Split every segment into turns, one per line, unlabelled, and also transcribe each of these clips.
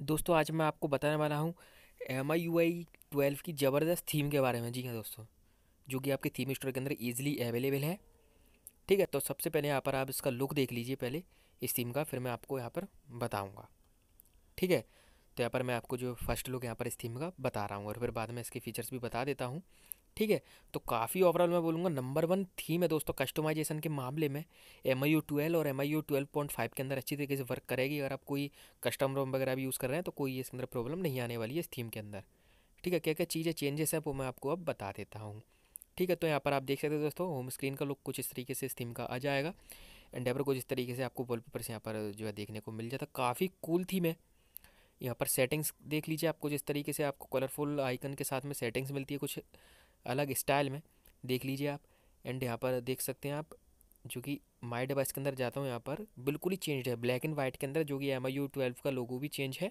दोस्तों आज मैं आपको बताने वाला हूँ M I U I twelve की ज़बरदस्त थीम के बारे में जी हाँ दोस्तों जो कि आपके थीम स्टोर के अंदर ईजिली अवेलेबल है ठीक है तो सबसे पहले यहाँ पर आप इसका लुक देख लीजिए पहले इस थीम का फिर मैं आपको यहाँ पर बताऊँगा ठीक है तो यहाँ पर मैं आपको जो फर्स्ट लुक यहाँ पर इस थीम का बता रहा हूँ और फिर बाद में इसके फीचर्स भी बता देता हूँ ठीक है तो काफ़ी ओवरऑल मैं बोलूँगा नंबर वन थीम है दोस्तों कस्टमाइजेशन के मामले में एम आई यू ट्वेल्व और M I U twelve point five के अंदर अच्छी तरीके से वर्क करेगी अगर आप कोई कस्टम रोम वगैरह भी यूज़ कर रहे हैं तो कोई इसके अंदर प्रॉब्लम नहीं आने वाली है इस थीम के अंदर ठीक है क्या क्या चीज़ें चेंजेस हैं वो मैं आपको अब बता देता हूँ ठीक है तो यहाँ पर आप देख सकते हो दोस्तों होम स्क्रीन का लुक कुछ इस तरीके से इस थीम का आ जाएगा एंड एवर कुछ इस तरीके से आपको वॉलपेपर से यहाँ पर जो है देखने को मिल जाता काफ़ी कूल थीम है यहाँ पर सेटिंग्स देख लीजिए आपको जिस तरीके से आपको कलरफुल आइकन के साथ में सेटिंग्स मिलती है कुछ अलग स्टाइल में देख लीजिए आप एंड यहाँ पर देख सकते हैं आप जो कि माई डिवाइस के अंदर जाता हूँ यहाँ पर बिल्कुल ही चेंज है ब्लैक एंड वाइट के अंदर जो कि एम आई यू ट्वेल्व का लोगो भी चेंज है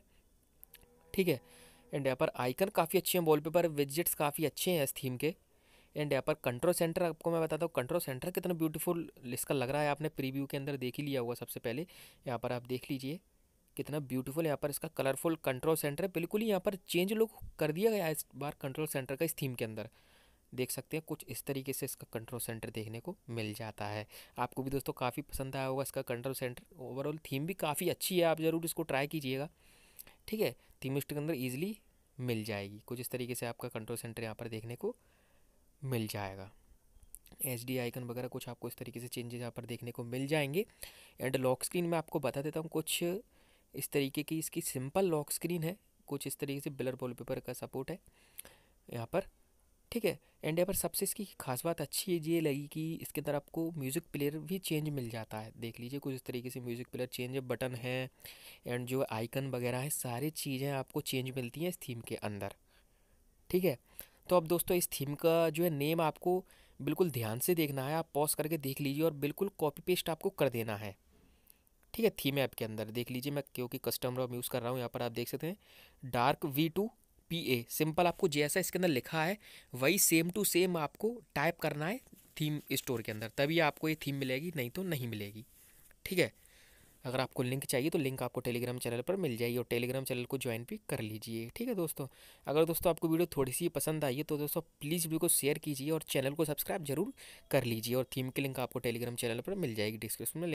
ठीक है एंड यहाँ पर आइकन काफ़ी अच्छे हैं वॉलपेपर विजिट्स काफ़ी अच्छे हैं इस थीम के एंड यहाँ पर कंट्रोल सेंटर आपको मैं बताता हूँ कंट्रोल सेंटर कितना ब्यूटीफुल इसका लग रहा है आपने प्रीव्यू के अंदर देख ही लिया होगा सबसे पहले यहाँ पर आप देख लीजिए कितना ब्यूटीफुल यहाँ पर इसका कलरफुल कंट्रोल सेंटर है बिल्कुल ही यहाँ पर चेंज लुक कर दिया गया है इस बार कंट्रोल सेंटर का इस थीम के अंदर देख सकते हैं कुछ इस तरीके से इसका कंट्रोल सेंटर देखने को मिल जाता है आपको भी दोस्तों काफ़ी पसंद आया होगा इसका कंट्रोल सेंटर ओवरऑल थीम भी काफ़ी अच्छी है आप ज़रूर इसको ट्राई कीजिएगा ठीक है थीम लिस्ट के अंदर ईजिली मिल जाएगी कुछ इस तरीके से आपका कंट्रोल सेंटर यहाँ पर देखने को मिल जाएगा एच डी आइकन वगैरह कुछ आपको इस तरीके से चेंजेस यहाँ पर देखने को मिल जाएंगे एंड लॉक स्क्रीन में आपको बता देता हूँ कुछ इस तरीके की इसकी सिंपल लॉक स्क्रीन है कुछ इस तरीके से बिलर वॉलपेपर का सपोर्ट है यहाँ पर ठीक है एंड यहाँ पर सबसे इसकी खास बात अच्छी ये लगी कि इसके अंदर आपको म्यूज़िक प्लेयर भी चेंज मिल जाता है देख लीजिए कुछ इस तरीके से म्यूज़िक प्लेयर चेंज बटन है एंड जो आइकन वगैरह है सारी चीज़ें आपको चेंज मिलती हैं इस थीम के अंदर ठीक है तो अब दोस्तों इस थीम का जो है नेम आपको बिल्कुल ध्यान से देखना है आप पॉज करके देख लीजिए और बिल्कुल कॉपी पेस्ट आपको कर देना है ठीक है थीम ऐप के अंदर देख लीजिए मैं क्योंकि कस्टमर अब यूज़ कर रहा हूँ यहाँ पर आप देख सकते हैं dark V two P A simple आपको जैसा इसके अंदर लिखा है वही सेम टू सेम आपको टाइप करना है थीम स्टोर के अंदर तभी आपको ये थीम मिलेगी नहीं तो नहीं मिलेगी ठीक है अगर आपको लिंक चाहिए तो लिंक आपको टेलीग्राम चैनल पर मिल जाएगी और टेलीग्राम चैनल को ज्वाइन भी कर लीजिए ठीक है दोस्तों अगर दोस्तों आपको वीडियो थोड़ी सी पसंद आई है तो दोस्तों प्लीज़ वीडियो को शेयर कीजिए और चैनल को सब्सक्राइब जरूर कर लीजिए और थीम की लिंक आपको टेलीग्राम चैनल पर मिल जाएगी डिस्क्रिप्शन में